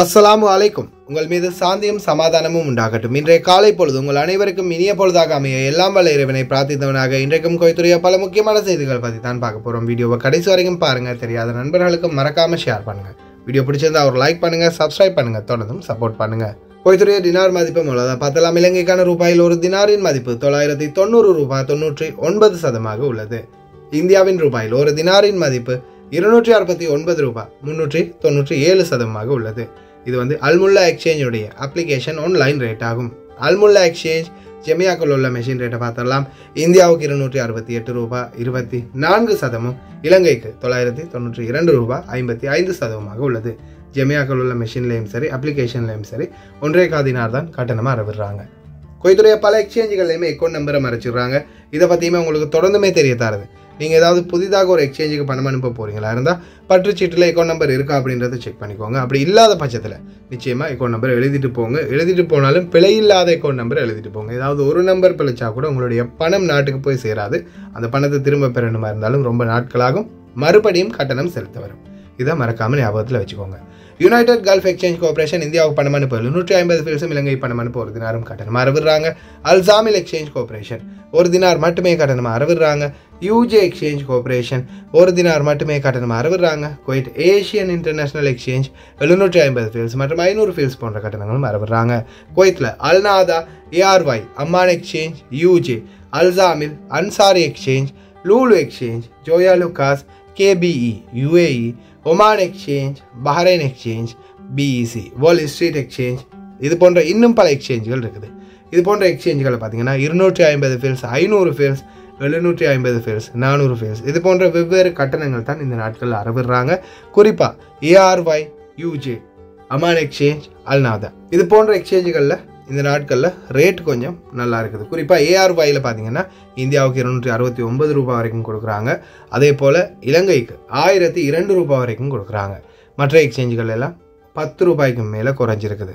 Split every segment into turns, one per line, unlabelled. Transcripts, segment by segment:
அஸ்ஸலாமு அலைக்கும் உங்கள் மீது சாந்தியும் சமாதானமும் உண்டாகட்டும் இன்றைய காலை பொழுது உங்கள் அனைவருக்கும் இனிய பொழுதாக அமைய எல்லாம் வல்ல இறைவனை பிரார்த்தித்தவனாக இன்றைக்கும் கோய்த்துறைய பல முக்கியமான செய்திகள் பற்றி தான் பார்க்க போகிறோம் வீடியோவை கடைசி வரைக்கும் பாருங்கள் தெரியாத நண்பர்களுக்கும் மறக்காமல் ஷேர் பண்ணுங்கள் வீடியோ பிடிச்சிருந்தா ஒரு லைக் பண்ணுங்கள் சப்ஸ்கிரைப் பண்ணுங்கள் தொடர்ந்தும் சப்போர்ட் பண்ணுங்கள் கோய்த்துறைய டினார் மதிப்பு மூலதா பார்த்தலாம் இலங்கைக்கான ரூபாயில் ஒரு தினாரின் மதிப்பு தொள்ளாயிரத்தி தொண்ணூறு ரூபாய் தொன்னூற்றி ஒன்பது சதமாக உள்ளது இந்தியாவின் ரூபாயில் ஒரு தினாரின் மதிப்பு இருநூற்றி அறுபத்தி ஒன்பது ரூபாய் முன்னூற்றி தொண்ணூற்றி ஏழு சதமாக உள்ளது இது வந்து அல்முல்லா எக்ஸ்சேஞ்சுடைய அப்ளிகேஷன் ஆன்லைன் ரேட் ஆகும் அல்முல்லா எக்ஸ்சேஞ்ச் ஜெமியாக்கில் உள்ள மெஷின் ரேட்டை பார்த்துடலாம் இந்தியாவுக்கு இருநூற்றி அறுபத்தி எட்டு ரூபாய் இருபத்தி நான்கு சதமும் இலங்கைக்கு தொள்ளாயிரத்தி தொண்ணூற்றி இரண்டு ரூபாய் ஐம்பத்தி ஐந்து சதமாக உள்ளது ஜெமியாக்கள் உள்ள மெஷின்லேயும் சரி அப்ளிகேஷன்லேயும் சரி ஒன்றே காதினார் தான் கட்டணமாக அறவிடுறாங்க கொய்துறையை பல எக்ஸ்சேஞ்சுகள்லையுமே அக்கௌண்ட் நம்பரை மறைச்சிடுறாங்க இதை பற்றியுமே உங்களுக்கு தொடர்ந்துமே தெரிய தருது நீங்கள் ஏதாவது புதிதாக ஒரு எக்ஸ்சேஞ்சுக்கு பணம் அனுப்ப போகிறீங்களா இருந்தால் பற்றுச்சீட்டில் அக்கௌண்ட் நம்பர் இருக்கா அப்படின்றத செக் பண்ணிக்கோங்க அப்படி இல்லாத பட்சத்தில் நிச்சயமாக அக்கௌண்ட் நம்பர் எழுதிட்டு போங்க எழுதிட்டு போனாலும் பிழை இல்லாத அக்கௌண்ட் நம்பர் எழுதிட்டு போங்க ஏதாவது ஒரு நம்பர் பிழைச்சா கூட உங்களுடைய பணம் நாட்டுக்கு போய் சேராது அந்த பணத்தை திரும்ப பெறணுமா இருந்தாலும் ரொம்ப நாட்களாகும் மறுபடியும் கட்டணம் செலுத்த வரும் இதை மறக்காமல் ஞாபகத்தில் வச்சுக்கோங்க யுனைடெட் கல்ஃப் எக்ஸ்சேஞ்ச் கோஆபரேஷன் இந்தியாவுக்கு பணமான போகிறது நூற்றி ஐம்பது பெருசும் இலங்கை பணமான ஒரு தினாரும் கட்டணம் அறுவிடுறாங்க அல்சாமில் எக்ஸ்சேஞ்ச் கோஆபரேஷன் ஒரு தினார் மட்டுமே கட்டணம் அறுவிடுறாங்க யூஜே எக்ஸ்சேஞ்ச் கோஆபரேஷன் ஒரு தினார் மட்டுமே கட்டணம் அறுவிடுறாங்க குவைட் ஏஷியன் இன்டர்நேஷனல் எக்ஸ்சேஞ்ச் எழுநூற்றி ஐம்பது ஃபீல்ஸ் மற்றும் ஐநூறு ஃபீல்ஸ் போன்ற கட்டணங்களும் அறுவிடுறாங்க குவைத்தில் அல்நாதா ஏஆர்ஒய் அம்மான் எக்ஸ்சேஞ்ச் யூஜே அல்சாமில் Ansari exchange Lulu exchange Joyalukkas KPE UAE Oman exchange Bahrain exchange BEC world street exchange இது போன்ற இன்னும் பல எக்ஸ்சேஞ்சுகள் இருக்குது இது போன்ற எக்ஸ்சேஞ்சுகளை பார்த்தீங்கன்னா இருநூற்றி ஐம்பது ஃபேர்ஸ் ஐநூறு ஃபேர்ஸ் எழுநூற்றி ஐம்பது ஃபேர்ஸ் நானூறு ஃபேர்ஸ் இது போன்ற வெவ்வேறு கட்டணங்கள் தான் இந்த நாட்களில் அறவிடுறாங்க குறிப்பாக ஏஆர்ஒய் யூஜே அமான் எக்ஸ்சேஞ்ச் அல்நாதா இது போன்ற எக்ஸ்சேஞ்சுகளில் இந்த நாட்களில் ரேட் கொஞ்சம் நல்லா இருக்குது குறிப்பாக ஏஆர் பார்த்தீங்கன்னா இந்தியாவுக்கு இருநூற்றி அறுபத்தி ஒன்பது ரூபாய் வரைக்கும் கொடுக்குறாங்க அதே போல் இலங்கைக்கு ஆயிரத்தி இரண்டு ரூபாய் வரைக்கும் கொடுக்குறாங்க மற்ற எக்ஸ்சேஞ்சுகள் எல்லாம் பத்து ரூபாய்க்கு மேலே குறைஞ்சிருக்குது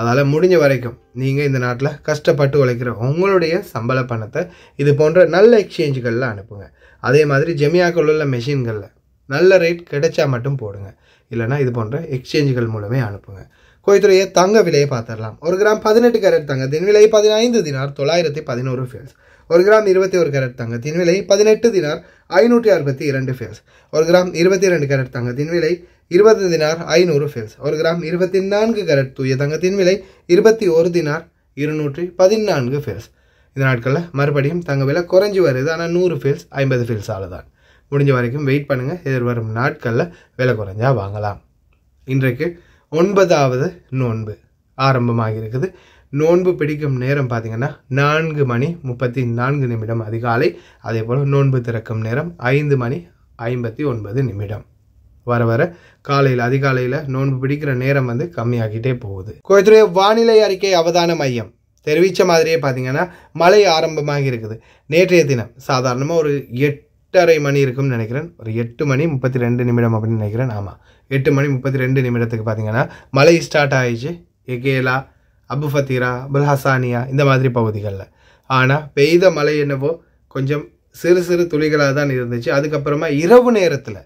அதால் முடிஞ்ச வரைக்கும் நீங்கள் இந்த நாட்டில் கஷ்டப்பட்டு உழைக்கிற உங்களுடைய சம்பள பணத்தை இது போன்ற நல்ல எக்ஸ்சேஞ்சுகளில் அனுப்புங்க அதே மாதிரி ஜெமியாக்கள் உள்ள மெஷின்களில் நல்ல ரேட் கிடைச்சா மட்டும் போடுங்க இல்லைனா இது போன்ற எக்ஸ்சேஞ்சுகள் மூலமே அனுப்புங்கள் கோயத்துடைய தங்க விலையை பார்த்துடலாம் ஒரு கிராம் பதினெட்டு கேரட் தங்கத்தின் விலை பதினைந்து தினார் தொள்ளாயிரத்தி பதினோரு ஃபேஸ் ஒரு கிராம் இருபத்தி ஒரு கேரட் தங்கத்தின் விலை பதினெட்டு தினார் ஐநூற்றி அறுபத்தி இரண்டு ஃபேஸ் ஒரு கிராம் இருபத்தி இரண்டு கேரட் தங்கத்தின் விலை இருபது தினார் ஐநூறு ஃபேஸ் ஒரு கிராம் இருபத்தி நான்கு கேரட் தூய தங்கத்தின் விலை இருபத்தி ஒரு தினார் இருநூற்றி பதினான்கு ஃபேஸ் இந்த நாட்களில் மறுபடியும் தங்க விலை குறைஞ்சி வருது ஆனால் நூறு ஃபேஸ் ஐம்பது ஃபேஸ் ஆளுதான் முடிஞ்ச வரைக்கும் வெயிட் பண்ணுங்கள் எதிர்வரும் நாட்களில் விலை குறைஞ்சா வாங்கலாம் இன்றைக்கு ஒன்பதாவது நோன்பு ஆரம்பமாக இருக்குது நோன்பு பிடிக்கும் நேரம் பார்த்திங்கன்னா நான்கு மணி முப்பத்தி நான்கு நிமிடம் அதிகாலை அதே போல் நோன்பு திறக்கும் நேரம் ஐந்து மணி ஐம்பத்தி ஒன்பது நிமிடம் வர வர காலையில் அதிகாலையில் நோன்பு பிடிக்கிற நேரம் வந்து கம்மியாகிட்டே போகுது கோயத்துடைய வானிலை அறிக்கை அவதான மையம் தெரிவித்த மாதிரியே பார்த்திங்கன்னா மழை ஆரம்பமாக இருக்குது நேற்றைய தினம் சாதாரணமாக ஒரு எட்டு எட்டரை மணி இருக்கும்னு நினைக்கிறேன் ஒரு எட்டு மணி முப்பத்தி ரெண்டு நிமிடம் அப்படின்னு நினைக்கிறேன் ஆமாம் எட்டு மணி முப்பத்தி ரெண்டு நிமிடத்துக்கு பார்த்தீங்கன்னா மலை ஸ்டார்ட் ஆயிடுச்சு எகேலா அபு ஃபத்தீரா அபுல் ஹசானியா இந்த மாதிரி பகுதிகளில் ஆனால் பெய்த மழை என்னவோ கொஞ்சம் சிறு சிறு துளிகளாக தான் இருந்துச்சு அதுக்கப்புறமா இரவு நேரத்தில்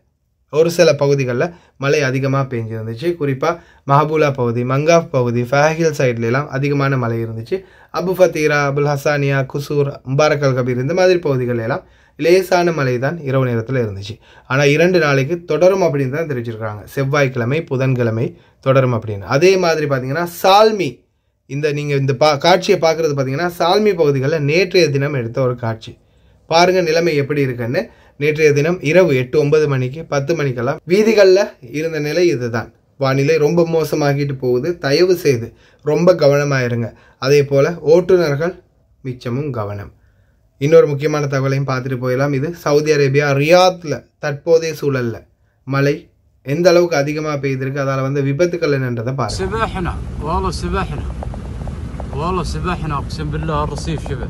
ஒரு சில பகுதிகளில் மழை அதிகமாக பெஞ்சிருந்துச்சு குறிப்பாக மஹபூலா பகுதி மங்காஃப் பகுதி ஃபேஹில் சைட்லலாம் அதிகமான மழை இருந்துச்சு அபு ஃபத்தீரா அபுல் ஹசானியா குசூர் அம்பாரக்கல் கபீர் இந்த மாதிரி பகுதிகளெல்லாம் லேசான மழை தான் இரவு நேரத்தில் இருந்துச்சு ஆனால் இரண்டு நாளைக்கு தொடரும் அப்படின்னு தான் தெரிவிச்சிருக்காங்க செவ்வாய்க்கிழமை புதன்கிழமை தொடரும் அப்படின்னு அதே மாதிரி பார்த்தீங்கன்னா சால்மி இந்த நீங்கள் இந்த பா காட்சியை பார்க்குறது பார்த்தீங்கன்னா சால்மி பகுதிகளில் நேற்றைய தினம் எடுத்த ஒரு காட்சி பாருங்கள் நிலைமை எப்படி இருக்குன்னு நேற்றைய தினம் இரவு எட்டு ஒன்பது மணிக்கு பத்து மணிக்கெல்லாம் வீதிகளில் இருந்த நிலை இதுதான் வானிலை ரொம்ப மோசமாகிட்டு போகுது தயவு செய்து ரொம்ப கவனமாக இருங்க அதே போல் ஓட்டுநர்கள் மிச்சமும் கவனம் இன்னொரு முக்கியமான தகவலையும் பார்த்துட்டு போயிடலாம் இது சவுதி அரேபியா ரியாத்தில் தற்போதைய சூழலில் மழை எந்த அளவுக்கு அதிகமாக பெய்திருக்கு அதால் வந்து விபத்துக்கள் என்னன்றதை
பாருங்க والله سبحنا اقسم بالله الرصيف شبه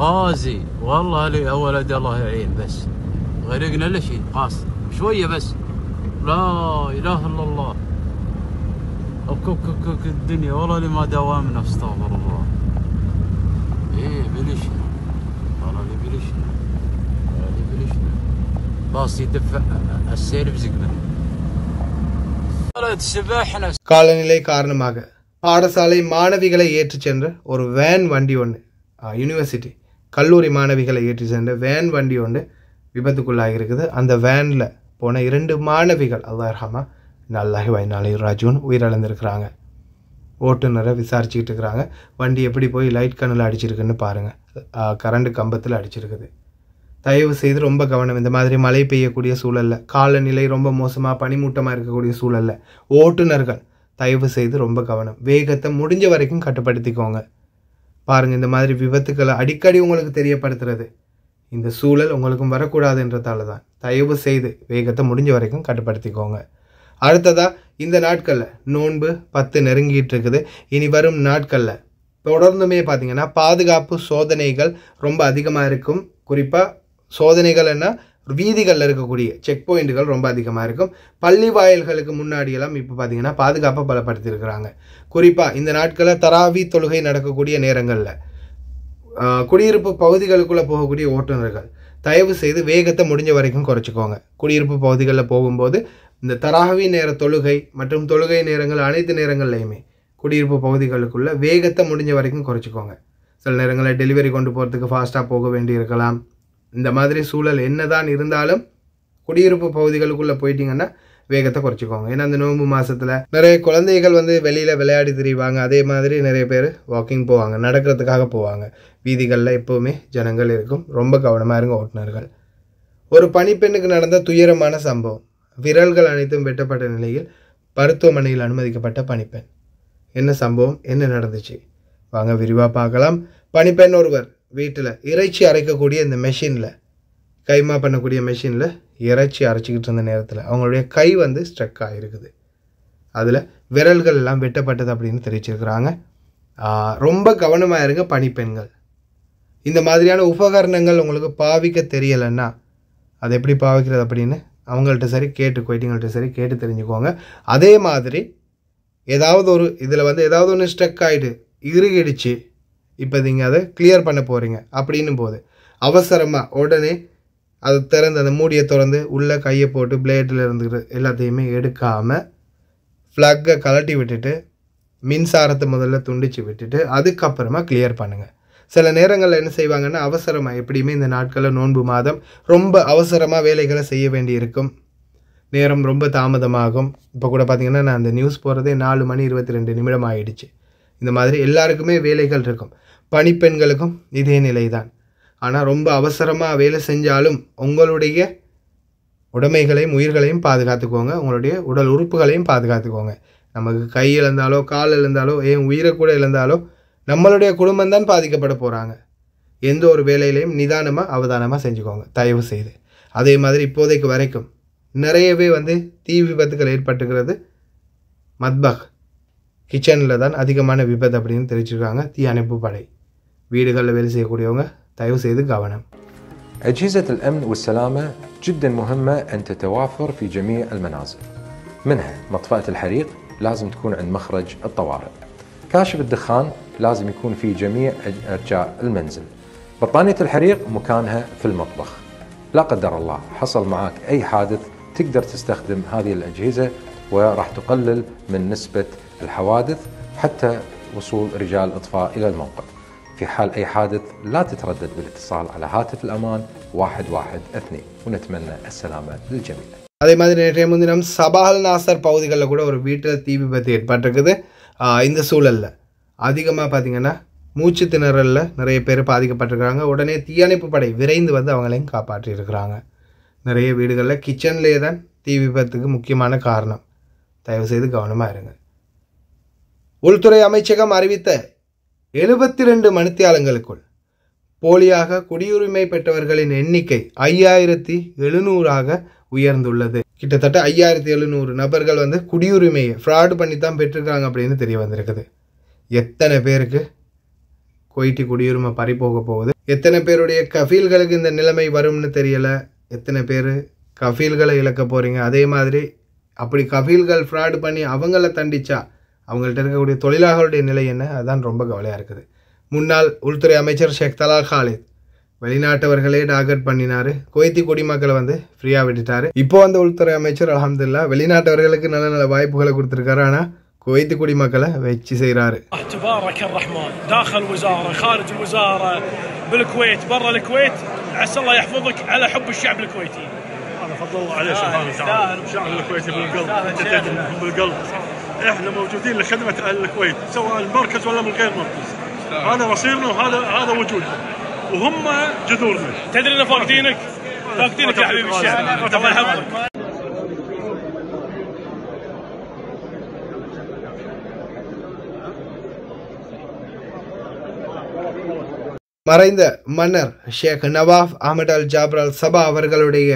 غازي والله لي ولد الله يعين بس غرقنا الا شيء قاص شويه بس لا اله الا الله كوك كوك الدنيا والله لي ما داومنا استغفر الله ايه بليش هذه بليش هذه بليش باص يدفع
காலநிலை காரணமாக பாடசாலை மாணவிகளை ஏற்றிச் சென்ற ஒரு வேன் வண்டி ஒன்று யூனிவர்சிட்டி கல்லூரி மாணவிகளை ஏற்றி சென்ற வேன் வண்டி ஒன்று விபத்துக்குள்ளாக இருக்குது அந்த வேனில் போன இரண்டு மாணவிகள் அல்லாஹ் ரஹமா நல்லாஹி வைனாலி ராஜூன் உயிரிழந்திருக்கிறாங்க ஓட்டுநரை விசாரிச்சுக்கிட்டு இருக்கிறாங்க வண்டி எப்படி போய் லைட் கண்ணில் அடிச்சிருக்குன்னு பாருங்கள் கரண்ட் கம்பத்தில் அடிச்சிருக்குது தயவு செய்து ரொம்ப கவனம் இந்த மாதிரி மழை பெய்யக்கூடிய சூழலில் காலநிலை ரொம்ப மோசமாக பனிமூட்டமாக இருக்கக்கூடிய சூழலில் ஓட்டுநர்கள் தயவு செய்து ரொம்ப கவனம் வேகத்தை முடிஞ்ச வரைக்கும் கட்டுப்படுத்திக்கோங்க பாருங்கள் இந்த மாதிரி விபத்துக்களை அடிக்கடி உங்களுக்கு தெரியப்படுத்துறது இந்த சூழல் உங்களுக்கும் வரக்கூடாதுன்றதால தான் தயவு செய்து வேகத்தை முடிஞ்ச வரைக்கும் கட்டுப்படுத்திக்கோங்க அடுத்ததாக இந்த நாட்களில் நோன்பு பத்து நெருங்கிட்டு இருக்குது இனி வரும் நாட்களில் தொடர்ந்துமே பார்த்தீங்கன்னா பாதுகாப்பு சோதனைகள் ரொம்ப அதிகமாக இருக்கும் குறிப்பாக சோதனைகள்னா வீதிகளில் இருக்கக்கூடிய செக் பாயிண்ட்டுகள் ரொம்ப அதிகமாக இருக்கும் பள்ளி வாயில்களுக்கு முன்னாடியெல்லாம் இப்போ பார்த்தீங்கன்னா பாதுகாப்பை பலப்படுத்தியிருக்கிறாங்க குறிப்பாக இந்த நாட்களில் தராவி தொழுகை நடக்கக்கூடிய நேரங்களில் குடியிருப்பு பகுதிகளுக்குள்ளே போகக்கூடிய ஓட்டுநர்கள் தயவு செய்து வேகத்தை முடிஞ்ச வரைக்கும் குறைச்சிக்கோங்க குடியிருப்பு பகுதிகளில் போகும்போது இந்த தராகவி நேர தொழுகை மற்றும் தொழுகை நேரங்கள் அனைத்து நேரங்கள்லையுமே குடியிருப்பு பகுதிகளுக்குள்ளே வேகத்தை முடிஞ்ச வரைக்கும் குறைச்சிக்கோங்க சில நேரங்களில் டெலிவரி கொண்டு போகிறதுக்கு ஃபாஸ்ட்டாக போக வேண்டியிருக்கலாம் இந்த மாதிரி சூழல் என்ன இருந்தாலும் குடியிருப்பு பகுதிகளுக்குள்ளே போயிட்டிங்கன்னா வேகத்தை குறைச்சிக்கோங்க ஏன்னா அந்த நோம்பு மாதத்தில் நிறைய குழந்தைகள் வந்து வெளியில் விளையாடி தெரிவாங்க அதே மாதிரி நிறைய பேர் வாக்கிங் போவாங்க நடக்கிறதுக்காக போவாங்க வீதிகளில் எப்போவுமே ஜனங்கள் இருக்கும் ரொம்ப கவனமாக இருங்க ஓட்டுநர்கள் ஒரு பணிப்பெண்ணுக்கு நடந்த துயரமான சம்பவம் விரல்கள் அனைத்தும் வெட்டப்பட்ட நிலையில் மருத்துவமனையில் அனுமதிக்கப்பட்ட பணிப்பெண் என்ன சம்பவம் என்ன நடந்துச்சு வாங்க விரிவாக பார்க்கலாம் பனிப்பெண் ஒருவர் வீட்டில் இறைச்சி அரைக்கக்கூடிய இந்த மெஷினில் கைமா பண்ணக்கூடிய மெஷினில் இறைச்சி அரைச்சிக்கிட்டு இருந்த நேரத்தில் அவங்களுடைய கை வந்து ஸ்ட்ரக் ஆகிருக்குது அதில் விரல்கள் எல்லாம் வெட்டப்பட்டது அப்படின்னு தெரிவிச்சிருக்கிறாங்க ரொம்ப கவனமாக இருங்க பனிப்பெண்கள் இந்த மாதிரியான உபகரணங்கள் உங்களுக்கு பாவிக்க தெரியலைன்னா அது எப்படி பாவிக்கிறது அப்படின்னு அவங்கள்ட்ட சரி கேட்டு கொய்ட்டிங்கள்ட்ட சரி கேட்டு தெரிஞ்சுக்கோங்க அதே மாதிரி ஏதாவது ஒரு இதில் வந்து ஏதாவது ஒன்று ஸ்ட்ரக் ஆகிட்டு இறுகிடுச்சு இப்போ நீங்கள் அதை கிளியர் பண்ண போகிறீங்க அப்படின்னு போது அவசரமாக உடனே அது திறந்து அந்த மூடியை திறந்து உள்ளே கையை போட்டு பிளேட்டில் இருந்துக்கிற எல்லாத்தையுமே எடுக்காமல் ஃப்ளக்கை கலட்டி விட்டுட்டு மின்சாரத்தை முதல்ல துண்டித்து விட்டுட்டு அதுக்கப்புறமா கிளியர் பண்ணுங்கள் சில நேரங்களில் என்ன செய்வாங்கன்னா அவசரமாக எப்படியுமே இந்த நாட்களில் நோன்பு மாதம் ரொம்ப அவசரமாக வேலைகளை செய்ய வேண்டி இருக்கும் நேரம் ரொம்ப தாமதமாகும் இப்போ கூட பார்த்திங்கன்னா நான் அந்த நியூஸ் போகிறதே நாலு மணி இருபத்தி ரெண்டு நிமிடம் ஆகிடுச்சு இந்த மாதிரி எல்லாருக்குமே வேலைகள் இருக்கும் பணிப்பெண்களுக்கும் இதே நிலை தான் ஆனால் ரொம்ப அவசரமாக வேலை செஞ்சாலும் உங்களுடைய உடைமைகளையும் உயிர்களையும் பாதுகாத்துக்கோங்க உங்களுடைய உடல் உறுப்புகளையும் பாதுகாத்துக்கோங்க நமக்கு கை இழந்தாலோ கால் இழந்தாலோ ஏன் உயிரை கூட இழந்தாலோ நம்மளுடைய குடும்பம் தான் பாதிக்கப்பட போகிறாங்க எந்த ஒரு வேலையிலையும் நிதானமாக அவதானமாக செஞ்சுக்கோங்க தயவு செய்து அதே மாதிரி இப்போதைக்கு வரைக்கும் நிறையவே வந்து தீ விபத்துகள் ஏற்பட்டுகிறது மத்பக் கிச்சனில் தான் அதிகமான விபத்து அப்படின்னு தெரிவிச்சிருக்காங்க தீ அணைப்பு படை வீடுகளில் வேலை செய்யக்கூடியவங்க தயவு செய்து கவனம் أجهزة الأمن والسلامة جدا مهمة أن تتوافر في جميع المنازل منها مطفأة الحريق لازم تكون عند مخرج الطوارئ كاشف الدخان لازم يكون في جميع أرجاء المنزل بطانية الحريق مكانها في المطبخ لا قدر الله حصل معك أي حادث تقدر تستخدم هذه الأجهزة وراح تقلل من نسبة الحوادث حتى وصول رجال الإطفاء إلى الموقع في حال أي حادث لا تتردد بالاتصال على هاتف الأمان 112 ونتمنى السلامة للجميع அதே மாதிரி நிறைய முன்தினம் சபால் நாசர் பகுதிகளில் கூட ஒரு வீட்டில் தீ விபத்து ஏற்பட்டிருக்குது இந்த சூழலில் அதிகமாக பார்த்திங்கன்னா மூச்சு திணறலில் நிறைய பேர் பாதிக்கப்பட்டிருக்கிறாங்க உடனே தீயணைப்பு படை விரைந்து வந்து அவங்களையும் காப்பாற்றியிருக்கிறாங்க நிறைய வீடுகளில் கிச்சன்லேயே தான் தீ விபத்துக்கு முக்கியமான காரணம் தயவுசெய்து கவனமாக இருங்க உள்துறை அமைச்சகம் அறிவித்த எழுபத்தி ரெண்டு மணித்தியாலங்களுக்குள் போலியாக குடியுரிமை பெற்றவர்களின் எண்ணிக்கை ஐயாயிரத்தி எழுநூறாக உயர்ந்துள்ளது கிட்டத்தட்ட ஐயாயிரத்தி எழுநூறு நபர்கள் வந்து குடியுரிமையை ஃப்ராடு பண்ணி தான் பெற்றிருக்காங்க அப்படின்னு தெரிய வந்திருக்குது எத்தனை பேருக்கு கொய்ட்டி குடியுரிமை பறிப்போக போகுது எத்தனை பேருடைய கஃபீல்களுக்கு இந்த நிலைமை வரும்னு தெரியலை எத்தனை பேர் கஃபீல்களை இழக்க போகிறீங்க அதே மாதிரி அப்படி கஃபீல்கள் ஃப்ராடு பண்ணி அவங்கள தண்டிச்சா அவங்கள்ட்ட இருக்கக்கூடிய தொழிலாளர்களுடைய நிலை என்ன அதுதான் ரொம்ப கவலையாக இருக்குது முன்னாள் உள்துறை அமைச்சர் ஷேக் தலா ஹாலித் வெளிநாட்டவர்களே டார்கெட் பண்ணினார் குவைத்தி குடிமக்களை வந்து ஃப்ரீயாக விட்டுட்டார் இப்போ அந்த உள்துறை அமைச்சர் அலமதுல்லா வெளிநாட்டவர்களுக்கு நல்ல நல்ல வாய்ப்புகளை கொடுத்துருக்காரு ஆனால் كوري مكلا வச்சு سيرار
تبارك الرحمن داخل وزاره خارج
الوزاره بالكويت برا الكويت عسى الله يحفظك على حب الشعب الكويتي
هذا فضل الله عليه آه، سبحانه وتعالى الشعب الكويتي بالقلب بالقلب احنا موجودين لخدمه اهل الكويت سواء المركز ولا من غير مركز هذا مصيرنا وهذا
هذا وجودنا وهم جذورنا تدري ان فاقدينك فاقدينك يا حبيبي الشعب الله يحفظك மறைந்த மன்னர் ஷேக் நவாப் அஹமட் அல் ஜாப்ரால் சபா அவர்களுடைய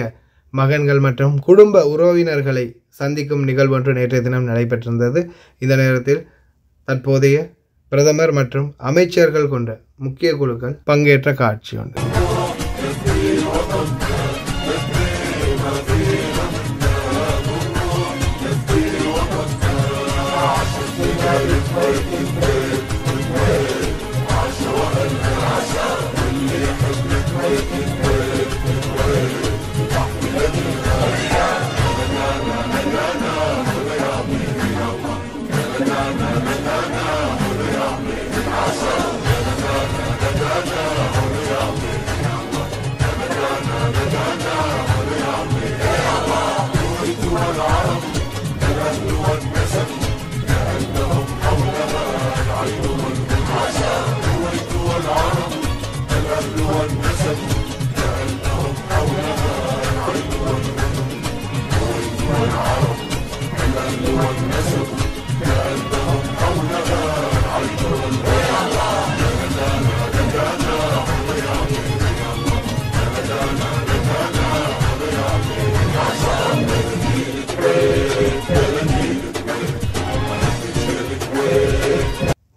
மகன்கள் மற்றும் குடும்ப உறவினர்களை சந்திக்கும் நிகழ்வு ஒன்று நேற்றைய தினம் நடைபெற்றிருந்தது இந்த நேரத்தில் தற்போதைய பிரதமர் மற்றும் அமைச்சர்கள் கொண்ட முக்கிய குழுக்கள் பங்கேற்ற காட்சி ஒன்று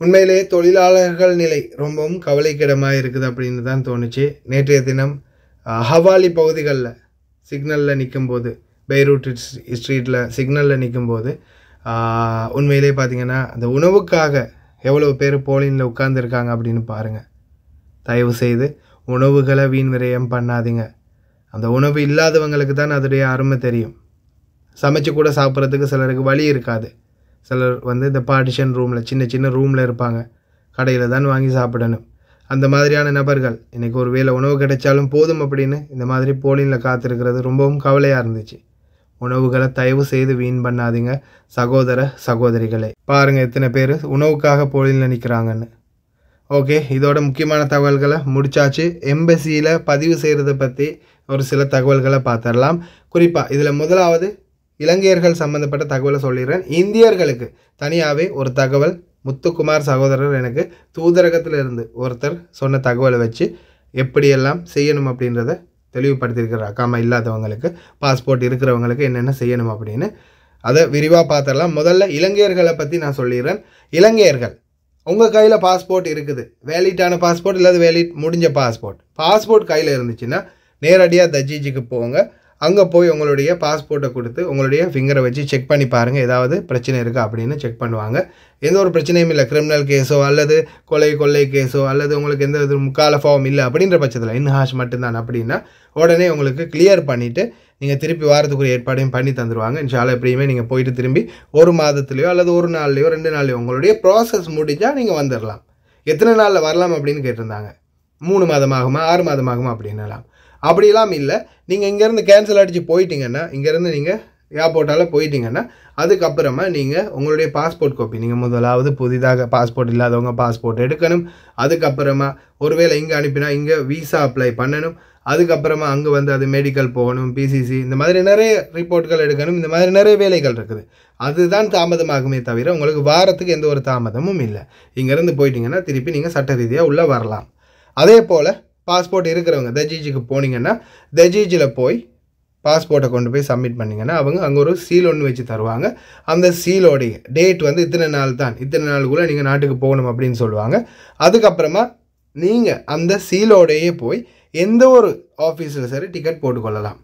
உண்மையிலே தொழிலாளர்கள் நிலை ரொம்பவும் கவலைக்கிடமாக இருக்குது அப்படின்னு தான் தோணுச்சு நேற்றைய தினம் ஹவாலி பகுதிகளில் சிக்னலில் நிற்கும்போது பெய்ரூட் ஸ்ட்ரீட்டில் சிக்னலில் நிற்கும்போது உண்மையிலே பார்த்திங்கன்னா அந்த உணவுக்காக எவ்வளோ பேர் போலீனில் உட்காந்துருக்காங்க அப்படின்னு பாருங்கள் தயவு செய்து உணவுகளை வீண் விரயம் பண்ணாதீங்க அந்த உணவு இல்லாதவங்களுக்கு தான் அதோடைய அருமை தெரியும் சமைச்சு கூட சாப்பிட்றதுக்கு சிலருக்கு வழி இருக்காது சிலர் வந்து இந்த பார்ட்டிஷன் ரூமில் சின்ன சின்ன ரூமில் இருப்பாங்க கடையில் தான் வாங்கி சாப்பிடணும் அந்த மாதிரியான நபர்கள் இன்றைக்கி ஒரு வேளை உணவு கிடைச்சாலும் போதும் அப்படின்னு இந்த மாதிரி போலீனில் காத்திருக்கிறது ரொம்பவும் கவலையாக இருந்துச்சு உணவுகளை தயவு செய்து வீண் பண்ணாதீங்க சகோதர சகோதரிகளே பாருங்கள் எத்தனை பேர் உணவுக்காக போலீனில் நிற்கிறாங்கன்னு ஓகே இதோட முக்கியமான தகவல்களை முடிச்சாச்சு எம்பசியில் பதிவு செய்கிறத பற்றி ஒரு சில தகவல்களை பார்த்துடலாம் குறிப்பாக இதில் முதலாவது இலங்கையர்கள் சம்மந்தப்பட்ட தகவலை சொல்லிடுறேன் இந்தியர்களுக்கு தனியாகவே ஒரு தகவல் முத்துக்குமார் சகோதரர் எனக்கு தூதரகத்தில் இருந்து ஒருத்தர் சொன்ன தகவலை வச்சு எப்படியெல்லாம் செய்யணும் அப்படின்றத தெளிவுபடுத்தியிருக்கிற அக்காமா இல்லாதவங்களுக்கு பாஸ்போர்ட் இருக்கிறவங்களுக்கு என்னென்ன செய்யணும் அப்படின்னு அதை விரிவாக பார்த்துடலாம் முதல்ல இலங்கையர்களை பற்றி நான் சொல்லிடுறேன் இலங்கையர்கள் உங்கள் கையில் பாஸ்போர்ட் இருக்குது வேலிட்டான பாஸ்போர்ட் இல்லாத வேலிட் முடிஞ்ச பாஸ்போர்ட் பாஸ்போர்ட் கையில் இருந்துச்சுன்னா நேரடியாக தஜிஜிக்கு போங்க அங்கே போய் உங்களுடைய பாஸ்போர்ட்டை கொடுத்து உங்களுடைய ஃபிங்கரை வச்சு செக் பண்ணி பாருங்கள் ஏதாவது பிரச்சனை இருக்கா அப்படின்னு செக் பண்ணுவாங்க எந்த ஒரு பிரச்சனையும் இல்லை கிரிமினல் கேஸோ அல்லது கொலை கொள்ளை கேஸோ அல்லது உங்களுக்கு எந்த வித முக்கால ஃபார்ம் இல்லை அப்படின்ற பட்சத்தில் இன்ஹாஷ் மட்டும்தான் அப்படின்னா உடனே உங்களுக்கு கிளியர் பண்ணிவிட்டு நீங்கள் திருப்பி வாரத்துக்குரிய ஏற்பாடையும் பண்ணி தந்துடுவாங்க இன்ஷால எப்படியுமே நீங்கள் போயிட்டு திரும்பி ஒரு மாதத்துலையோ அல்லது ஒரு நாள்லையோ ரெண்டு நாள்லையோ உங்களுடைய ப்ராசஸ் முடிஞ்சால் நீங்கள் வந்துடலாம் எத்தனை நாளில் வரலாம் அப்படின்னு கேட்டிருந்தாங்க மூணு மாதமாகுமா ஆறு மாதமாகுமா அப்படின்னலாம் அப்படிலாம் இல்லை நீங்கள் இங்கேருந்து கேன்சல் அடித்து போயிட்டீங்கன்னா இங்கேருந்து நீங்கள் ஏர்போர்ட்டால் போயிட்டீங்கன்னா அதுக்கப்புறமா நீங்கள் உங்களுடைய பாஸ்போர்ட் காப்பி நீங்கள் முதலாவது புதிதாக பாஸ்போர்ட் இல்லாதவங்க பாஸ்போர்ட் எடுக்கணும் அதுக்கப்புறமா ஒருவேளை இங்கே அனுப்பினா இங்கே விசா அப்ளை பண்ணணும் அதுக்கப்புறமா அங்கே வந்து அது மெடிக்கல் போகணும் பிசிசி இந்த மாதிரி நிறைய ரிப்போர்ட்கள் எடுக்கணும் இந்த மாதிரி நிறைய வேலைகள் இருக்குது அதுதான் தாமதமாகுமே தவிர உங்களுக்கு வாரத்துக்கு எந்த ஒரு தாமதமும் இல்லை இங்கேருந்து போயிட்டீங்கன்னா திருப்பி நீங்கள் சட்ட ரீதியாக உள்ளே வரலாம் அதே போல் பாஸ்போர்ட் இருக்கிறவங்க தஜீஜுக்கு போனீங்கன்னா தஜீஜில் போய் பாஸ்போர்ட்டை கொண்டு போய் சப்மிட் பண்ணிங்கன்னா அவங்க அங்கே ஒரு சீல் ஒன்று வச்சு தருவாங்க அந்த சீலோடைய டேட் வந்து இத்தனை நாள் தான் இத்தனை நாளுக்குள்ளே நீங்கள் நாட்டுக்கு போகணும் அப்படின்னு சொல்லுவாங்க அதுக்கப்புறமா நீங்கள் அந்த சீலோடையே போய் எந்த ஒரு ஆஃபீஸில் சரி டிக்கெட் போட்டுக்கொள்ளலாம்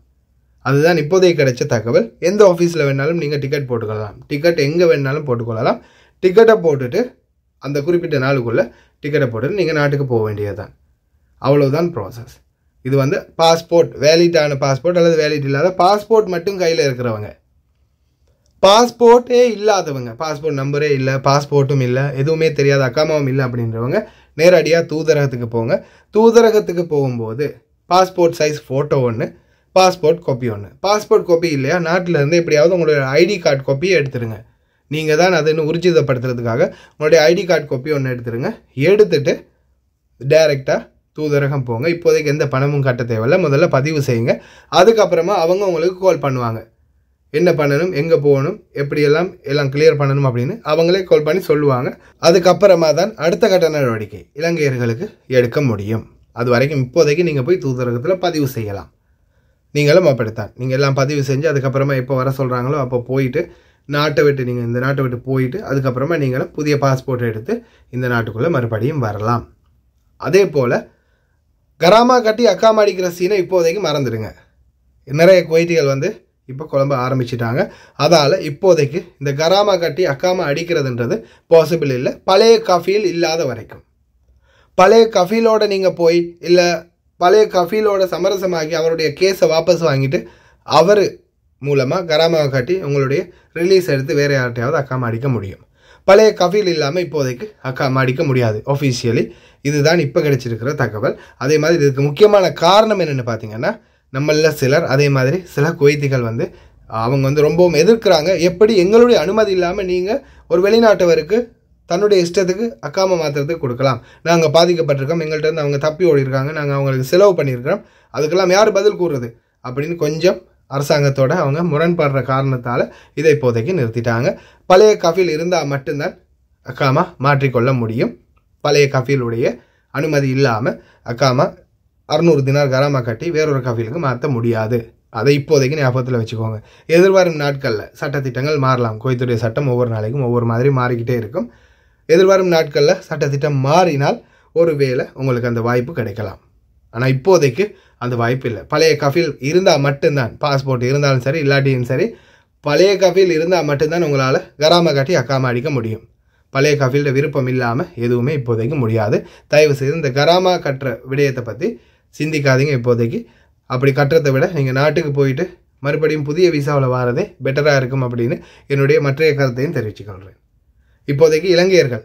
அதுதான் இப்போதைக்கு கிடைச்ச தகவல் எந்த ஆஃபீஸில் வேணாலும் நீங்கள் டிக்கெட் போட்டுக்கொள்ளலாம் டிக்கெட் எங்கே வேணாலும் போட்டுக்கொள்ளலாம் டிக்கெட்டை போட்டுட்டு அந்த குறிப்பிட்ட நாளுக்குள்ளே டிக்கெட்டை போட்டுட்டு நீங்கள் நாட்டுக்கு போக வேண்டியது தான் அவ்வளவுதான் ப்ராசஸ் இது வந்து பாஸ்போர்ட் வேலிட்டான பாஸ்போர்ட் அல்லது வேலிட் இல்லாத பாஸ்போர்ட் மட்டும் கையில் இருக்கிறவங்க பாஸ்போர்ட்டே இல்லாதவங்க பாஸ்போர்ட் நம்பரே இல்லை பாஸ்போர்ட்டும் இல்லை எதுவுமே தெரியாத அக்காமாவும் இல்லை அப்படின்றவங்க நேரடியாக தூதரகத்துக்கு போங்க தூதரகத்துக்கு போகும்போது பாஸ்போர்ட் சைஸ் ஃபோட்டோ ஒன்று பாஸ்போர்ட் காப்பி ஒன்று பாஸ்போர்ட் காப்பி இல்லையா நாட்டிலேருந்து எப்படியாவது உங்களுடைய ஐடி கார்டு காப்பியை எடுத்துருங்க நீங்கள் தான் அதுன்னு உறுதிதப்படுத்துறதுக்காக உங்களுடைய ஐடி கார்டு காப்பி ஒன்று எடுத்துருங்க எடுத்துகிட்டு டைரெக்டாக தூதரகம் போங்க இப்போதைக்கு எந்த பணமும் கட்ட தேவையில்ல முதல்ல பதிவு செய்யுங்க அதுக்கப்புறமா அவங்க உங்களுக்கு கால் பண்ணுவாங்க என்ன பண்ணணும் எங்கே போகணும் எப்படியெல்லாம் எல்லாம் கிளியர் பண்ணணும் அப்படின்னு அவங்களே கால் பண்ணி சொல்லுவாங்க அதுக்கப்புறமா தான் அடுத்த கட்ட நடவடிக்கை இலங்கையர்களுக்கு எடுக்க முடியும் அது வரைக்கும் இப்போதைக்கு நீங்கள் போய் தூதரகத்தில் பதிவு செய்யலாம் நீங்களும் அப்படித்தான் நீங்கள் எல்லாம் பதிவு செஞ்சு அதுக்கப்புறமா எப்போ வர சொல்கிறாங்களோ அப்போ போயிட்டு நாட்டை விட்டு நீங்கள் இந்த நாட்டை விட்டு போயிட்டு அதுக்கப்புறமா நீங்களும் புதிய பாஸ்போர்ட் எடுத்து இந்த நாட்டுக்குள்ளே மறுபடியும் வரலாம் அதே போல் கராமா கட்டி அக்காம அடிக்கிற சீனை இப்போதைக்கு மறந்துடுங்க நிறைய குவைட்டிகள் வந்து இப்போ குழம்ப ஆரம்பிச்சிட்டாங்க அதால் இப்போதைக்கு இந்த கராமா கட்டி அக்காமா அடிக்கிறதுன்றது பாசிபிள் இல்லை பழைய கஃபீல் இல்லாத வரைக்கும் பழைய கஃபீலோட நீங்கள் போய் இல்லை பழைய கஃபீலோட சமரசமாகி அவருடைய கேஸை வாபஸ் வாங்கிட்டு அவர் மூலமாக கராமாவை காட்டி உங்களுடைய ரிலீஸ் எடுத்து வேறு யார்கிட்டையாவது அக்காம அடிக்க முடியும் பழைய கஃபீல் இல்லாமல் இப்போதைக்கு அக்கா மாடிக்க முடியாது ஆஃபீஷியலி இதுதான் இப்போ கிடைச்சிருக்கிற தகவல் அதே மாதிரி இதுக்கு முக்கியமான காரணம் என்னென்னு பார்த்தீங்கன்னா நம்மளில் சிலர் அதே மாதிரி சில குவைத்திகள் வந்து அவங்க வந்து ரொம்பவும் எதிர்க்கிறாங்க எப்படி எங்களுடைய அனுமதி இல்லாமல் நீங்கள் ஒரு வெளிநாட்டவருக்கு தன்னுடைய இஷ்டத்துக்கு அக்காம மாத்திரத்துக்கு கொடுக்கலாம் நாங்கள் பாதிக்கப்பட்டிருக்கோம் எங்கள்கிட்ட இருந்து அவங்க தப்பி ஓடிருக்காங்க நாங்கள் அவங்களுக்கு செலவு பண்ணியிருக்கிறோம் அதுக்கெல்லாம் யார் பதில் கூறுறது அப்படின்னு கொஞ்சம் அரசாங்கத்தோட அவங்க முரண்படுற காரணத்தால் இதை இப்போதைக்கு நிறுத்திட்டாங்க பழைய கஃபில் இருந்தால் மட்டும்தான் அக்காமா மாற்றிக்கொள்ள முடியும் பழைய கஃபிலுடைய அனுமதி இல்லாமல் அக்காமா அறுநூறு தினார் கராமா கட்டி வேறொரு கஃபிலுக்கு மாற்ற முடியாது அதை இப்போதைக்கு ஞாபகத்தில் வச்சுக்கோங்க எதிர்வரும் நாட்களில் சட்டத்திட்டங்கள் மாறலாம் கோயத்துடைய சட்டம் ஒவ்வொரு நாளைக்கும் ஒவ்வொரு மாதிரி மாறிக்கிட்டே இருக்கும் எதிர்வரும் நாட்களில் சட்டத்திட்டம் மாறினால் ஒரு உங்களுக்கு அந்த வாய்ப்பு கிடைக்கலாம் ஆனால் இப்போதைக்கு அந்த வாய்ப்பு இல்லை பழைய கஃபில் இருந்தால் மட்டும்தான் பாஸ்போர்ட் இருந்தாலும் சரி இல்லாட்டியும் சரி பழைய கஃபில் இருந்தால் மட்டும்தான் உங்களால் கராம காட்டி அக்காம அடிக்க முடியும் பழைய கஃபீல்ட விருப்பம் இல்லாமல் எதுவுமே இப்போதைக்கு முடியாது தயவு செய்து இந்த கராமா கட்டுற விடயத்தை பற்றி சிந்திக்காதீங்க இப்போதைக்கு அப்படி கட்டுறதை விட நீங்கள் நாட்டுக்கு போயிட்டு மறுபடியும் புதிய விசாவில் வாரதே பெட்டராக இருக்கும் அப்படின்னு என்னுடைய மற்றைய கருத்தையும் தெரிவிச்சுக்கொள்கிறேன் இப்போதைக்கு இலங்கையர்கள்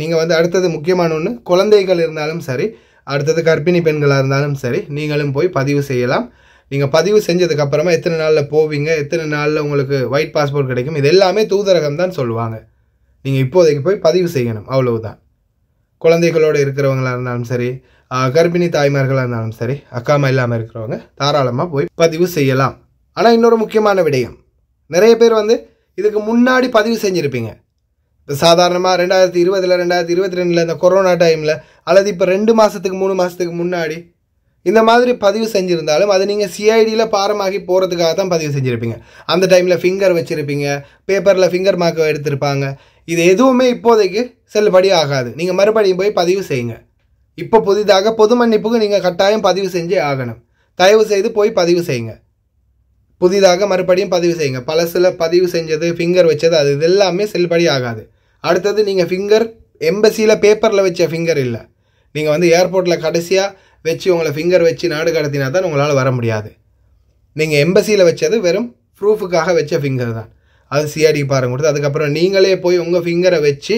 நீங்கள் வந்து அடுத்தது முக்கியமான ஒன்று குழந்தைகள் இருந்தாலும் சரி அடுத்தது கர்ப்பிணி பெண்களாக இருந்தாலும் சரி நீங்களும் போய் பதிவு செய்யலாம் நீங்கள் பதிவு செஞ்சதுக்கப்புறமா எத்தனை நாளில் போவீங்க எத்தனை நாளில் உங்களுக்கு ஒயிட் பாஸ்போர்ட் கிடைக்கும் இது எல்லாமே தூதரகம் தான் சொல்லுவாங்க நீங்கள் இப்போதைக்கு போய் பதிவு செய்யணும் அவ்வளவுதான் குழந்தைகளோடு இருக்கிறவங்களாக இருந்தாலும் சரி கர்ப்பிணி தாய்மார்களாக இருந்தாலும் சரி அக்காமா இல்லாமல் இருக்கிறவங்க தாராளமாக போய் பதிவு செய்யலாம் ஆனால் இன்னொரு முக்கியமான விடயம் நிறைய பேர் வந்து இதுக்கு முன்னாடி பதிவு செஞ்சுருப்பீங்க இப்போ சாதாரணமாக ரெண்டாயிரத்தி இருபதில் ரெண்டாயிரத்தி இருபத்தி ரெண்டில் இந்த கொரோனா டைமில் அல்லது இப்போ ரெண்டு மாதத்துக்கு மூணு மாதத்துக்கு முன்னாடி இந்த மாதிரி பதிவு செஞ்சுருந்தாலும் அது நீங்கள் சிஐடியில் பாரமாகி போகிறதுக்காக தான் பதிவு செஞ்சுருப்பீங்க அந்த டைமில் ஃபிங்கர் வச்சுருப்பீங்க பேப்பரில் ஃபிங்கர் மார்க் எடுத்திருப்பாங்க இது எதுவுமே இப்போதைக்கு செல்லுபடி ஆகாது நீங்கள் மறுபடியும் போய் பதிவு செய்யுங்க இப்போ புதிதாக பொது மன்னிப்புக்கு நீங்கள் கட்டாயம் பதிவு செஞ்சே ஆகணும் தயவு செய்து போய் பதிவு செய்யுங்க புதிதாக மறுபடியும் பதிவு செய்யுங்க பழசில் பதிவு செஞ்சது ஃபிங்கர் வச்சது அது இது எல்லாமே செல்லுபடி ஆகாது அடுத்தது நீங்கள் ஃபிங்கர் எம்பசியில் பேப்பரில் வச்ச ஃபிங்கர் இல்லை நீங்கள் வந்து ஏர்போர்ட்டில் கடைசியாக வச்சு உங்களை ஃபிங்கர் வச்சு நாடு கடத்தினா தான் உங்களால் வர முடியாது நீங்கள் எம்பசியில் வச்சது வெறும் ப்ரூஃபுக்காக வச்ச ஃபிங்கர் தான் அது சிஆடி பாருங்க கொடுத்து அதுக்கப்புறம் நீங்களே போய் உங்கள் ஃபிங்கரை வச்சு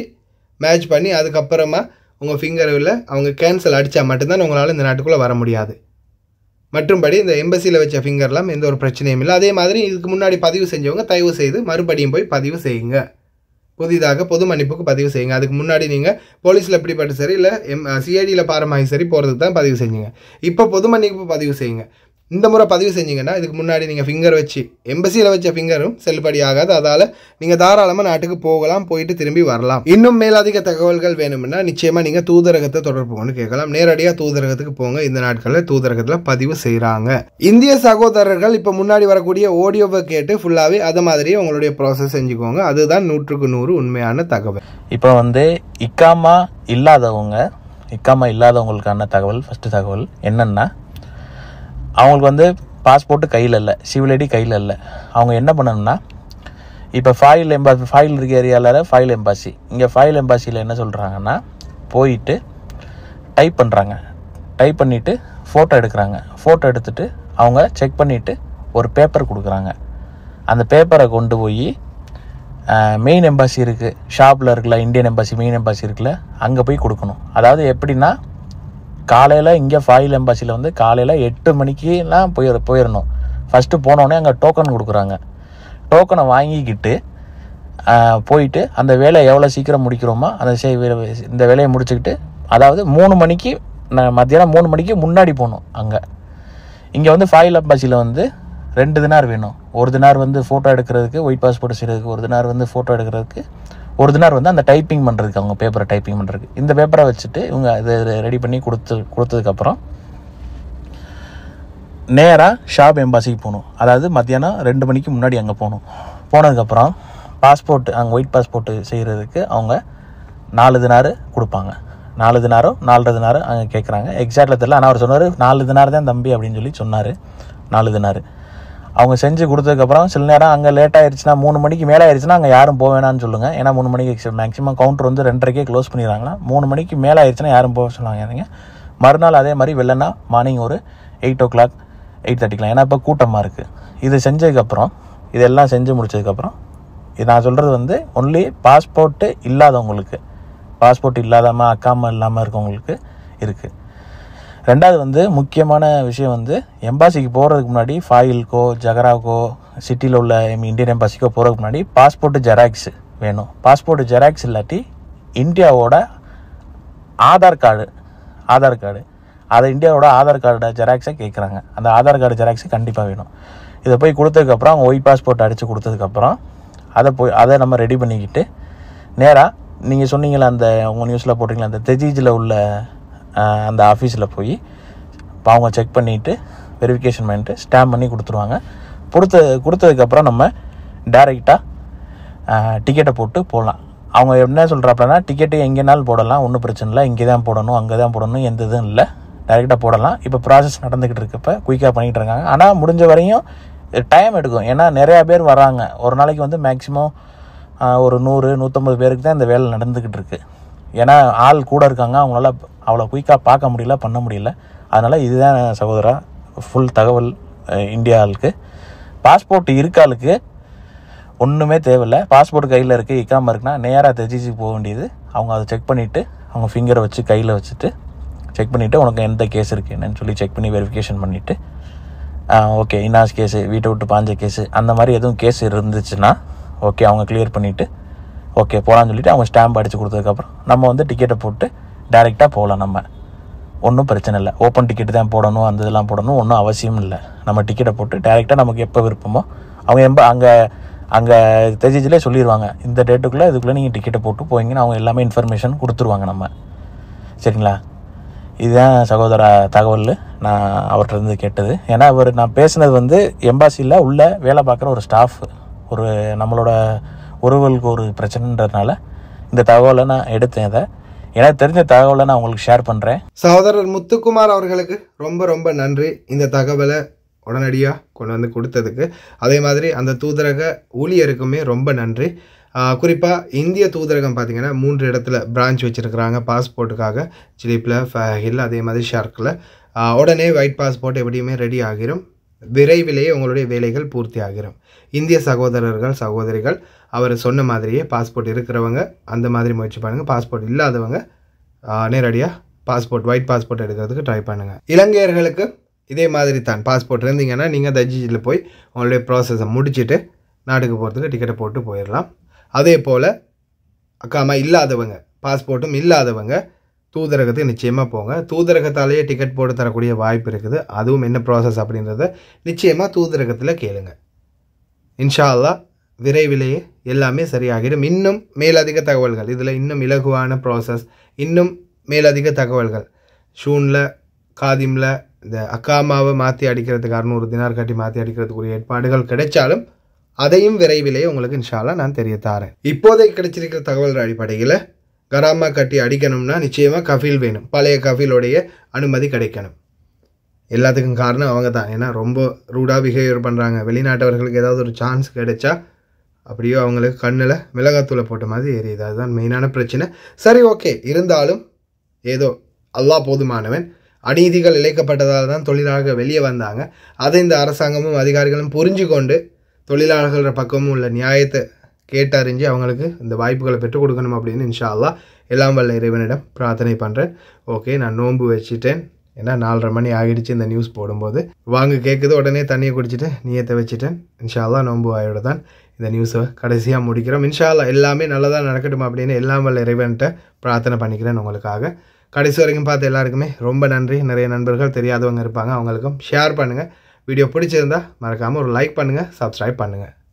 மேட்ச் பண்ணி அதுக்கப்புறமா உங்கள் ஃபிங்கரில் அவங்க கேன்சல் அடித்தா மட்டும்தான் உங்களால் இந்த நாட்டுக்குள்ளே வர முடியாது மற்றும்படி இந்த எம்பசியில் வச்ச ஃபிங்கர்லாம் எந்த ஒரு பிரச்சனையும் இல்லை அதே மாதிரி இதுக்கு முன்னாடி பதிவு செஞ்சவங்க தயவு செய்து மறுபடியும் போய் பதிவு செய்யுங்க புதிதாக பொது மன்னிப்புக்கு பதிவு செய்யுங்க அதுக்கு முன்னாடி நீங்கள் போலீஸில் எப்படிப்பட்ட சரி இல்லை எம் சிஐடியில் பாரமாகி சரி போகிறதுக்கு தான் பதிவு செஞ்சுங்க இப்போ பொது மன்னிப்பு பதிவு செய்யுங்க இந்த முறை பதிவு செஞ்சீங்கன்னா இதுக்கு முன்னாடி நீங்கள் ஃபிங்கர் வச்சு எம்பசியில் வச்ச ஃபிங்கரும் செல்லுபடி ஆகாது அதால் நீங்கள் தாராளமாக நாட்டுக்கு போகலாம் போயிட்டு திரும்பி வரலாம் இன்னும் மேலதிக தகவல்கள் வேணும்னா நிச்சயமாக நீங்கள் தூதரகத்தை தொடர்பு கொண்டு கேட்கலாம் நேரடியாக தூதரகத்துக்கு போங்க இந்த நாட்களில் தூதரகத்தில் பதிவு செய்கிறாங்க இந்திய சகோதரர்கள் இப்போ முன்னாடி வரக்கூடிய ஆடியோவை கேட்டு ஃபுல்லாகவே அது மாதிரியே உங்களுடைய ப்ராசஸ் செஞ்சுக்கோங்க அதுதான் நூற்றுக்கு நூறு உண்மையான
தகவல் இப்போ வந்து இக்காமா இல்லாதவங்க இக்காமா இல்லாதவங்களுக்கான தகவல் ஃபஸ்ட்டு தகவல் என்னென்னா அவங்களுக்கு வந்து பாஸ்போர்ட்டு கையில் இல்லை சிவில் ஐடி கையில் இல்லை அவங்க என்ன பண்ணணும்னா இப்போ ஃபாயில் எம்பாசி ஃபாயில் இருக்க ஏரியாவில் ஃபைல் எம்பாசி இங்கே ஃபைல் எம்பாசியில் என்ன சொல்கிறாங்கன்னா போயிட்டு டைப் பண்ணுறாங்க டைப் பண்ணிவிட்டு ஃபோட்டோ எடுக்கிறாங்க ஃபோட்டோ எடுத்துகிட்டு அவங்க செக் பண்ணிவிட்டு ஒரு பேப்பர் கொடுக்குறாங்க அந்த பேப்பரை கொண்டு போய் மெயின் எம்பாசி இருக்குது ஷாப்பில் இருக்குல்ல இந்தியன் எம்பாசி மெயின் எம்பாசி இருக்குல்ல அங்கே போய் கொடுக்கணும் அதாவது எப்படின்னா காலையில் இங்கே ஃபாயில் எம்பாசியில் வந்து காலையில் எட்டு மணிக்கெலாம் போய் போயிடணும் ஃபஸ்ட்டு போனோடனே அங்கே டோக்கன் கொடுக்குறாங்க டோக்கனை வாங்கிக்கிட்டு போயிட்டு அந்த வேலை எவ்வளோ சீக்கிரம் முடிக்கிறோமோ அந்த செய் இந்த வேலையை முடிச்சுக்கிட்டு அதாவது மூணு மணிக்கு நான் மத்தியானம் மூணு மணிக்கு முன்னாடி போகணும் அங்கே இங்கே வந்து ஃபாயில் எம்பாசியில் வந்து ரெண்டு தினார் வேணும் ஒரு தினார் வந்து ஃபோட்டோ எடுக்கிறதுக்கு ஒயிட் பாஸ்போர்ட் செய்கிறதுக்கு ஒரு தினார் வந்து ஃபோட்டோ எடுக்கிறதுக்கு ஒரு தினார் வந்து அந்த டைப்பிங் பண்ணுறதுக்கு அவங்க பேப்பரை டைப்பிங் பண்ணுறதுக்கு இந்த பேப்பரை வச்சுட்டு இவங்க இதை ரெடி பண்ணி கொடுத்து கொடுத்ததுக்கப்புறம் நேராக ஷாப் எம்பாசிக்கு போகணும் அதாவது மத்தியானம் ரெண்டு மணிக்கு முன்னாடி அங்கே போகணும் போனதுக்கப்புறம் பாஸ்போர்ட் அங்கே ஒயிட் பாஸ்போர்ட்டு செய்கிறதுக்கு அவங்க நாலு தினார் கொடுப்பாங்க நாலு தினாரோ நாலரை தினாரோ அங்கே கேட்குறாங்க எக்ஸாக்டில் தெரியல ஆனால் அவர் சொன்னார் நாலு தினார் தான் தம்பி அப்படின்னு சொல்லி சொன்னார் நாலு தினார் அவங்க செஞ்சு கொடுத்ததுக்கப்புறம் சில நேரம் அங்கே லேட் ஆயிடுச்சுன்னா மூணு மணிக்கு மேலே ஆயிடுச்சுன்னா அங்கே யாரும் போக வேணாம்னு சொல்லுங்கள் ஏன்னா மூணு மணிக்கு மேக்ஸிமம் கவுண்டர் வந்து ரெண்டரைக்கே க்ளோஸ் பண்ணிடுறாங்கன்னா மூணு மணிக்கு மேலே ஆயிடுச்சுன்னா யாரும் போக சொல்லுவாங்க மறுநாள் அதே மாதிரி வெள்ளனா மார்னிங் ஒரு எயிட் ஓ கிளாக் எயிட் தேர்ட்டிக்கலாம் ஏன்னா இப்போ கூட்டமாக இருக்குது இது செஞ்சதுக்கப்புறம் இதெல்லாம் செஞ்சு முடிச்சதுக்கப்புறம் இது நான் சொல்கிறது வந்து ஒன்லி பாஸ்போர்ட்டு இல்லாதவங்களுக்கு பாஸ்போர்ட் இல்லாதாமல் அக்காமல் இல்லாமல் இருக்கவங்களுக்கு இருக்குது ரெண்டாவது வந்து முக்கியமான விஷயம் வந்து எம்பாசிக்கு போகிறதுக்கு முன்னாடி ஃபாயில்க்கோ ஜகராக்கோ சிட்டியில் உள்ள இந்தியன் எம்பாசிக்கோ போகிறதுக்கு முன்னாடி பாஸ்போர்ட்டு ஜெராக்ஸ் வேணும் பாஸ்போர்ட்டு ஜெராக்ஸ் இல்லாட்டி இந்தியாவோட ஆதார் கார்டு ஆதார் கார்டு அதை இந்தியாவோட ஆதார் கார்டோட ஜெராக்ஸை கேட்குறாங்க அந்த ஆதார் கார்டு ஜெராக்ஸை கண்டிப்பாக வேணும் இதை போய் கொடுத்ததுக்கப்புறம் அவங்க ஒய் பாஸ்போர்ட் அடித்து கொடுத்ததுக்கப்புறம் அதை போய் அதை நம்ம ரெடி பண்ணிக்கிட்டு நேராக நீங்கள் சொன்னீங்களே அந்த உங்கள் நியூஸில் போட்டிங்களா அந்த தெஜீஜில் உள்ள அந்த ஆஃபீஸில் போய் இப்போ அவங்க செக் பண்ணிவிட்டு வெரிஃபிகேஷன் பண்ணிட்டு ஸ்டாம்ப் பண்ணி கொடுத்துருவாங்க கொடுத்த கொடுத்ததுக்கப்புறம் நம்ம டேரெக்டாக டிக்கெட்டை போட்டு போகலாம் அவங்க என்ன சொல்கிறாப்பனா டிக்கெட்டு எங்கேனாலும் போடலாம் ஒன்றும் பிரச்சனை இல்லை இங்கே தான் போடணும் அங்கே தான் போடணும் எந்த இதுவும் இல்லை டைரெக்டாக போடலாம் இப்போ ப்ராசஸ் நடந்துக்கிட்டு இருக்கப்போ குயிக்காக பண்ணிகிட்டு இருக்காங்க ஆனால் முடிஞ்ச வரையும் டைம் எடுக்கும் ஏன்னா நிறையா பேர் வராங்க ஒரு நாளைக்கு வந்து மேக்ஸிமம் ஒரு நூறு நூற்றம்பது பேருக்கு தான் இந்த வேலை நடந்துக்கிட்டு இருக்குது ஏன்னா ஆள் கூட இருக்காங்க அவங்களால அவ்வளோ குயிக்காக பார்க்க முடியல பண்ண முடியல அதனால் இதுதான் சகோதரா ஃபுல் தகவல் இந்தியாவுக்கு பாஸ்போர்ட் இருக்காளுக்கு ஒன்றுமே தேவையில்லை பாஸ்போர்ட் கையில் இருக்குது இக்காமல் இருக்குன்னா நேராக தெரிஞ்சிச்சு போக வேண்டியது அவங்க அதை செக் பண்ணிவிட்டு அவங்க ஃபிங்கரை வச்சு கையில் வச்சுட்டு செக் பண்ணிவிட்டு உனக்கு எந்த கேஸ் இருக்குது என்னன்னு சொல்லி செக் பண்ணி வெரிஃபிகேஷன் பண்ணிவிட்டு ஓகே இன்னாஸ் கேஸு வீட்டை விட்டு பாஞ்ச கேஸு அந்த மாதிரி எதுவும் கேஸ் இருந்துச்சுன்னா ஓகே அவங்க கிளியர் பண்ணிவிட்டு ஓகே போகலான்னு சொல்லிவிட்டு அவங்க ஸ்டாம்ப் அடித்து கொடுத்ததுக்கப்புறம் நம்ம வந்து டிக்கெட்டை போட்டு டேரெக்டாக போகலாம் நம்ம ஒன்றும் பிரச்சனை இல்லை ஓப்பன் டிக்கெட் தான் போடணும் அந்த இதெல்லாம் போடணும் ஒன்றும் அவசியம் இல்லை நம்ம டிக்கெட்டை போட்டு டேரெக்டாக நமக்கு எப்போ விருப்பமோ அவங்க எம்ப அங்கே அங்கே தேஜிஜிலே சொல்லிடுவாங்க இந்த டேட்டுக்குள்ளே இதுக்குள்ளே நீங்கள் டிக்கெட்டை போட்டு போயிங்கன்னு அவங்க எல்லாமே இன்ஃபர்மேஷன் கொடுத்துருவாங்க நம்ம சரிங்களா இதுதான் சகோதர தகவல் நான் அவர்கிட்டருந்து கேட்டது ஏன்னா அவர் நான் பேசினது வந்து எம்பாசியில் உள்ள வேலை பார்க்குற ஒரு ஸ்டாஃப் ஒரு நம்மளோட உறவுகளுக்கு ஒரு பிரச்சனைன்றதுனால இந்த தகவலை நான் எடுத்தேன் அதை எனக்கு தெரிஞ்ச தகவலை நான் உங்களுக்கு ஷேர் பண்ணுறேன்
சகோதரர் முத்துக்குமார் அவர்களுக்கு ரொம்ப ரொம்ப நன்றி இந்த தகவலை உடனடியாக கொண்டு வந்து கொடுத்ததுக்கு அதே மாதிரி அந்த தூதரக ஊழியருக்குமே ரொம்ப நன்றி குறிப்பாக இந்திய தூதரகம் பார்த்திங்கன்னா மூன்று இடத்துல பிரான்ச் வச்சுருக்கிறாங்க பாஸ்போர்ட்டுக்காக ஜிலிப்பில் ஃபஹில் அதே மாதிரி ஷார்க்கில் உடனே ஒயிட் பாஸ்போர்ட் எப்படியுமே ரெடி ஆகிரும் விரைவிலேயே உங்களுடைய வேலைகள் பூர்த்தி ஆகிரும் இந்திய சகோதரர்கள் சகோதரிகள் அவர் சொன்ன மாதிரியே பாஸ்போர்ட் இருக்கிறவங்க அந்த மாதிரி முயற்சி பண்ணுங்கள் பாஸ்போர்ட் இல்லாதவங்க நேரடியாக பாஸ்போர்ட் ஒயிட் பாஸ்போர்ட் எடுக்கிறதுக்கு ட்ரை பண்ணுங்கள் இலங்கையர்களுக்கு இதே மாதிரி தான் பாஸ்போர்ட் இருந்தீங்கன்னா நீங்கள் தஜிஜியில் போய் உங்களுடைய ப்ராசஸை முடிச்சுட்டு நாட்டுக்கு போகிறதுக்கு டிக்கெட்டை போட்டு போயிடலாம் அதே போல் அக்காமா இல்லாதவங்க பாஸ்போர்ட்டும் இல்லாதவங்க தூதரகத்தை நிச்சயமாக போங்க தூதரகத்தாலேயே டிக்கெட் போட்டு தரக்கூடிய வாய்ப்பு இருக்குது அதுவும் என்ன ப்ராசஸ் அப்படின்றத நிச்சயமாக தூதரகத்தில் கேளுங்க இன்ஷா அல்லா விரைவிலேயே எல்லாமே சரியாகிடும் இன்னும் மேலதிக தகவல்கள் இதில் இன்னும் இலகுவான ப்ராசஸ் இன்னும் மேலதிக தகவல்கள் ஷூனில் காதிமில் இந்த அக்காமாவை மாற்றி அடிக்கிறதுக்கு அறுநூறு தினார் கட்டி மாற்றி அடிக்கிறதுக்குரிய ஏற்பாடுகள் கிடைச்சாலும் அதையும் விரைவிலேயே உங்களுக்கு இன்ஷாலாக நான் தெரிய இப்போதைக்கு கிடைச்சிருக்கிற தகவல்கள் அடிப்படையில் கராமா கட்டி அடிக்கணும்னா நிச்சயமாக கஃபீல் வேணும் பழைய கஃபீலோடைய அனுமதி கிடைக்கணும் எல்லாத்துக்கும் காரணம் அவங்க தான் ஏன்னா ரொம்ப ரூடாக பிஹேவியர் பண்ணுறாங்க வெளிநாட்டவர்களுக்கு ஏதாவது ஒரு சான்ஸ் கிடைச்சா அப்படியோ அவங்களுக்கு கண்ணில் மிளகாத்தூளை போட்ட மாதிரி எரியுது அதுதான் மெயினான பிரச்சனை சரி ஓகே இருந்தாலும் ஏதோ அல்லா போதுமானவன் அநீதிகள் இழைக்கப்பட்டதால் தான் தொழிலாளர்கள் வெளியே வந்தாங்க அதை இந்த அரசாங்கமும் அதிகாரிகளும் புரிஞ்சு கொண்டு தொழிலாளர்கள பக்கமும் உள்ள நியாயத்தை கேட்டறிஞ்சு அவங்களுக்கு இந்த வாய்ப்புகளை பெற்றுக் கொடுக்கணும் அப்படின்னு இன்ஷா எல்லாம் வல்ல இறைவனிடம் பிரார்த்தனை பண்ணுறேன் ஓகே நான் நோன்பு வச்சுட்டேன் ஏன்னா நாலரை மணி ஆகிடுச்சு இந்த நியூஸ் போடும்போது வாங்க கேட்குது உடனே தண்ணியை குடிச்சிட்டு நீயத்தை வச்சுட்டேன் இன்ஷால்லா நோன்பு வாயோட தான் இந்த நியூஸை கடைசியாக முடிக்கிறோம் இன்ஷால்லா எல்லாமே நல்லதாக நடக்கட்டும் அப்படின்னு எல்லாம் வல்ல இறைவன்கிட்ட பிரார்த்தனை பண்ணிக்கிறேன் உங்களுக்காக கடைசி வரைக்கும் பார்த்து எல்லாருக்குமே ரொம்ப நன்றி நிறைய நண்பர்கள் தெரியாதவங்க இருப்பாங்க அவங்களுக்கும் ஷேர் பண்ணுங்கள் வீடியோ பிடிச்சிருந்தா மறக்காமல் ஒரு லைக் பண்ணுங்கள் சப்ஸ்கிரைப் பண்ணுங்கள்